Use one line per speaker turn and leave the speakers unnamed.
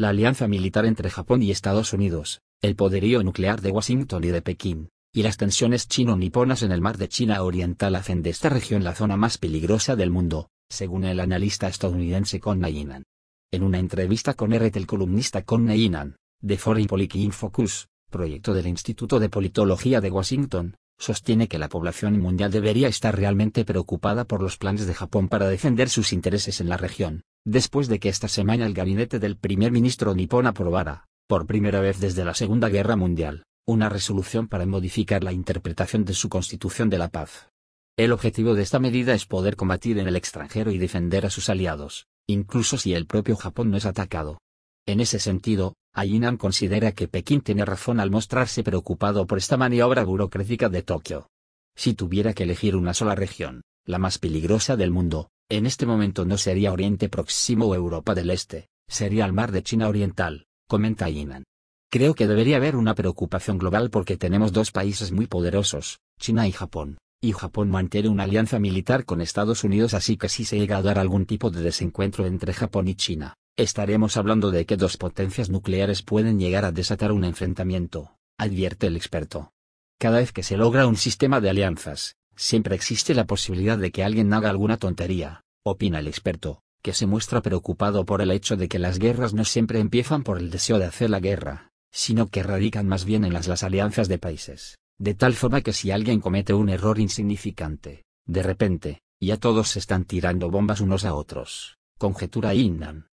la alianza militar entre Japón y Estados Unidos, el poderío nuclear de Washington y de Pekín, y las tensiones chino-niponas en el mar de China Oriental hacen de esta región la zona más peligrosa del mundo, según el analista estadounidense Con Nainan. En una entrevista con RT el columnista Con de Foreign Policy Infocus, Focus, proyecto del Instituto de Politología de Washington, sostiene que la población mundial debería estar realmente preocupada por los planes de Japón para defender sus intereses en la región, después de que esta semana el gabinete del primer ministro nipón aprobara, por primera vez desde la Segunda Guerra Mundial, una resolución para modificar la interpretación de su Constitución de la Paz. El objetivo de esta medida es poder combatir en el extranjero y defender a sus aliados, incluso si el propio Japón no es atacado. En ese sentido, Ainan considera que Pekín tiene razón al mostrarse preocupado por esta maniobra burocrática de Tokio. Si tuviera que elegir una sola región, la más peligrosa del mundo, en este momento no sería Oriente Próximo o Europa del Este, sería el mar de China Oriental, comenta Yinan. Creo que debería haber una preocupación global porque tenemos dos países muy poderosos, China y Japón, y Japón mantiene una alianza militar con Estados Unidos así que si se llega a dar algún tipo de desencuentro entre Japón y China, estaremos hablando de que dos potencias nucleares pueden llegar a desatar un enfrentamiento, advierte el experto. Cada vez que se logra un sistema de alianzas, Siempre existe la posibilidad de que alguien haga alguna tontería, opina el experto, que se muestra preocupado por el hecho de que las guerras no siempre empiezan por el deseo de hacer la guerra, sino que radican más bien en las, alianzas de países, de tal forma que si alguien comete un error insignificante, de repente, ya todos se están tirando bombas unos a otros, conjetura Innan,